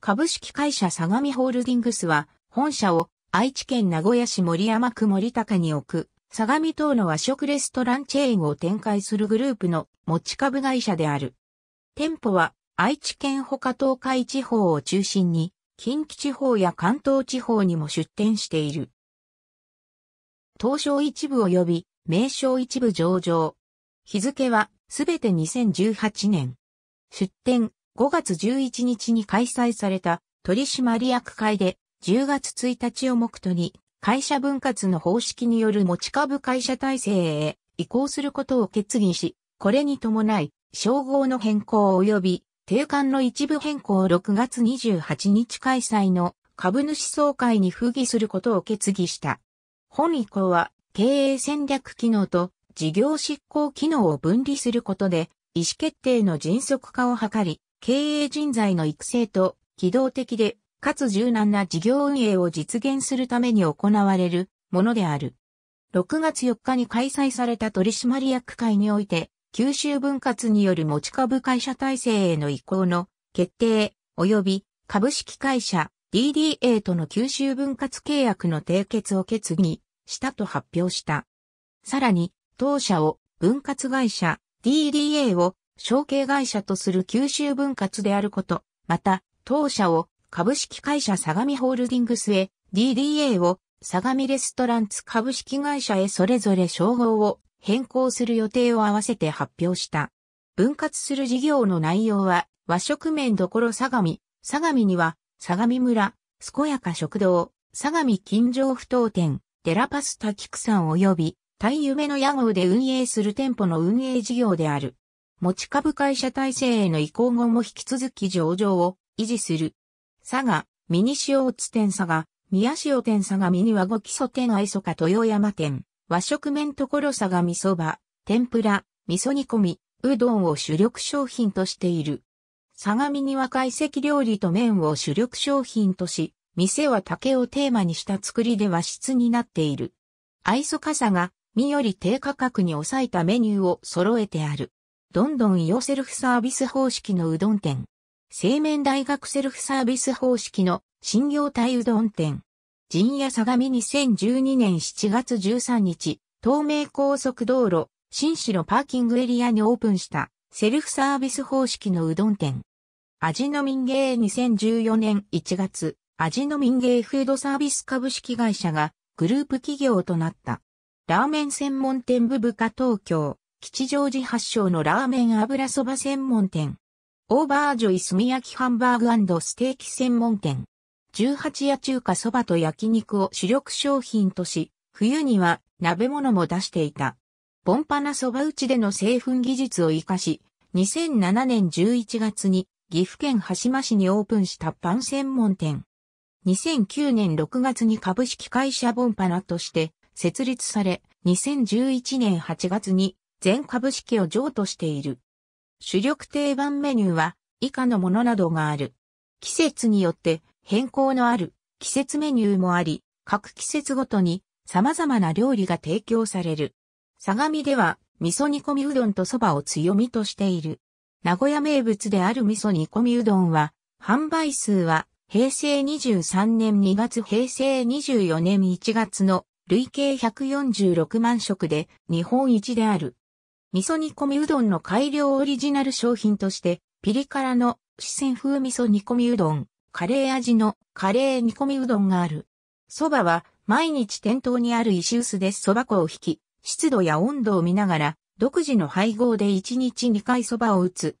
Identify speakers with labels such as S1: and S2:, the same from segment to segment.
S1: 株式会社相模ホールディングスは、本社を愛知県名古屋市森山区森高に置く、相模島の和食レストランチェーンを展開するグループの持ち株会社である。店舗は愛知県他東海地方を中心に、近畿地方や関東地方にも出店している。東証一部及び名称一部上場。日付はすべて2018年。出店、5月11日に開催された取締役会で10月1日を目途に会社分割の方式による持ち株会社体制へ移行することを決議し、これに伴い、称号の変更及び定款の一部変更を6月28日開催の株主総会に付議することを決議した。本移行は経営戦略機能と事業執行機能を分離することで意思決定の迅速化を図り、経営人材の育成と、機動的で、かつ柔軟な事業運営を実現するために行われるものである。6月4日に開催された取締役会において、九州分割による持ち株会社体制への移行の決定及び株式会社 DDA との九州分割契約の締結を決議したと発表した。さらに、当社を分割会社 DDA を承継会社とする九州分割であること、また、当社を株式会社相模ホールディングスへ、DDA を相模レストランツ株式会社へそれぞれ称号を変更する予定を合わせて発表した。分割する事業の内容は和食麺どころ相模、相模には相模村、健やか食堂、相模近所不当店、デラパスタ菊さん及び、大夢の屋号で運営する店舗の運営事業である。持ち株会社体制への移行後も引き続き上場を維持する。佐賀、ミニ塩津店佐賀、宮塩店佐賀ミニ和ご基礎店愛そか豊山店、和食麺所佐賀味噌場、天ぷら、味噌煮込み、うどんを主力商品としている。佐賀ミニは懐石料理と麺を主力商品とし、店は竹をテーマにした作りで和室になっている。愛そかさが、身より低価格に抑えたメニューを揃えてある。どんどんイオセルフサービス方式のうどん店。製麺大学セルフサービス方式の新業態うどん店。陣屋相模2012年7月13日、東名高速道路、新城パーキングエリアにオープンしたセルフサービス方式のうどん店。味の民芸2014年1月、味の民芸フードサービス株式会社がグループ企業となった。ラーメン専門店部部下東京、吉祥寺発祥のラーメン油そば専門店。オーバージョイ炭焼きハンバーグステーキ専門店。18夜中華そばと焼肉を主力商品とし、冬には鍋物も出していた。ボンパナそば打ちでの製粉技術を活かし、2007年11月に岐阜県羽島市にオープンしたパン専門店。2009年6月に株式会社ボンパナとして設立され、2011年8月に全株式を譲渡している。主力定番メニューは以下のものなどがある。季節によって変更のある季節メニューもあり、各季節ごとに様々な料理が提供される。相模では味噌煮込みうどんと蕎麦を強みとしている。名古屋名物である味噌煮込みうどんは、販売数は平成23年2月平成24年1月の累計146万食で日本一である。味噌煮込みうどんの改良オリジナル商品として、ピリ辛の四川風味噌煮込みうどん、カレー味のカレー煮込みうどんがある。蕎麦は毎日店頭にある石臼で蕎麦粉を引き、湿度や温度を見ながら、独自の配合で1日2回蕎麦を打つ。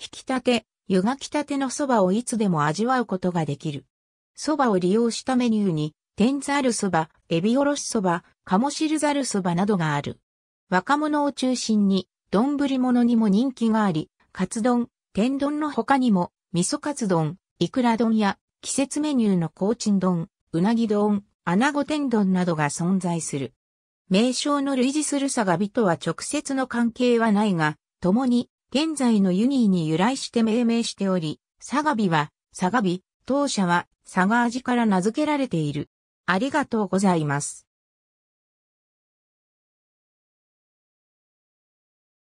S1: 引き立て、湯がきたての蕎麦をいつでも味わうことができる。蕎麦を利用したメニューに、天ざる蕎麦、エビおろし蕎麦、鴨汁ざる蕎麦などがある。若者を中心に、丼物にも人気があり、カツ丼、天丼の他にも、味噌カツ丼、イクラ丼や、季節メニューのコーチン丼、うなぎ丼、穴子天丼などが存在する。名称の類似するサガビとは直接の関係はないが、共に、現在のユニーに由来して命名しており、サガビは、サガビ、当社は、サガ味から名付けられている。ありがとうございます。